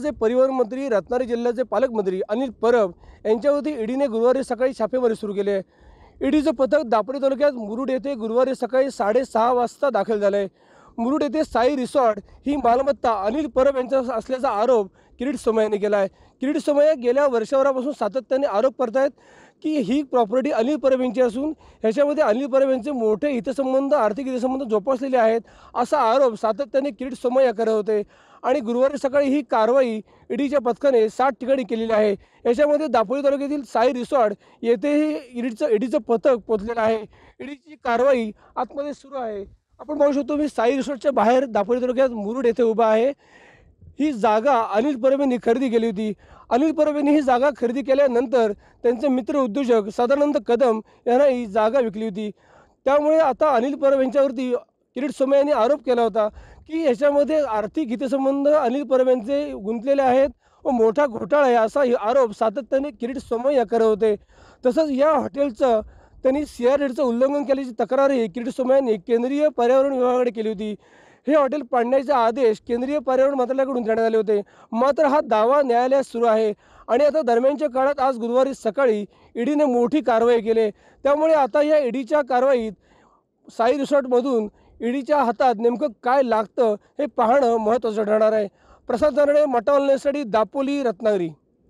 राज्याचे परिवहन मंत्री रत्नागिरी जिल्ह्याचे पालकमंत्री अनिल परब यांच्यावरती ईडीने गुरुवारी सकाळी छापेमारी सुरू केली आहे ईडीचं पथक दापोली तालुक्यात मुरुड येथे गुरुवारी सकाळी साडेसहा वाजता दाखल झालं आहे मुरुड येथे साई रिसॉर्ट ही मालमत्ता अनिल परब यांच्या असल्याचा आरोप किरीट सोमय्याने केला आहे किरीट सोमय्या गेल्या वर्षभरापासून सातत्याने आरोप करतायत की ही प्रॉपर्टी अनिल यांची असून ह्याच्यामध्ये अनिल यांचे मोठे हितसंबंध आर्थिक हितसंबंध जोपासलेले आहेत असा आरोप सातत्याने किरीट सोमय्या करत होते आणि गुरुवारी सकाळी ही कारवाई ईडीच्या पथकाने सात ठिकाणी केलेली आहे याच्यामध्ये दापोली तालुक्यातील साई रिसॉर्ट येथेही ईडीचं ईडीचं पथक पोचलेलं आहे ईडीची कारवाई आतमध्ये सुरू आहे आपण पाहू शकतो मी साई रिसॉर्टच्या बाहेर दापोली तालुक्यात मुरुड येथे उभा आहे ही जागा अनिल परबेंनी खरेदी केली होती अनिल परबेंनी ही जागा खरेदी केल्यानंतर त्यांचे मित्र उद्योजक सदानंद कदम यांना ही जागा विकली होती त्यामुळे आता अनिल परब यांच्यावरती किरीट सोमय यांनी आरोप केला होता की याच्यामध्ये आर्थिक हितसंबंध अनिल परब यांचे गुंतलेले आहेत व मोठा घोटाळा आहे असा आरोप सातत्याने किरीट या करत होते तसंच या हॉटेलचं त्यांनी सी आर उल्लंघन केल्याची तक्रारही किरीट सोमयांनी केंद्रीय पर्यावरण विभागाकडे केली होती हे हॉटेल पाडण्याचे आदेश केंद्रीय पर्यावरण मंत्रालयाकडून देण्यात आले होते मात्र हा दावा न्यायालयात सुरू आहे आणि आता दरम्यानच्या काळात आज गुरुवारी सकाळी ईडीने मोठी कारवाई केली त्यामुळे आता या ईडीच्या कारवाईत साई रिसॉर्टमधून ईडीच्या हातात नेमकं काय लागतं हे पाहणं महत्त्वाचं ठरणार आहे प्रसाद तरणे मटावलनेसाठी दापोली रत्नागिरी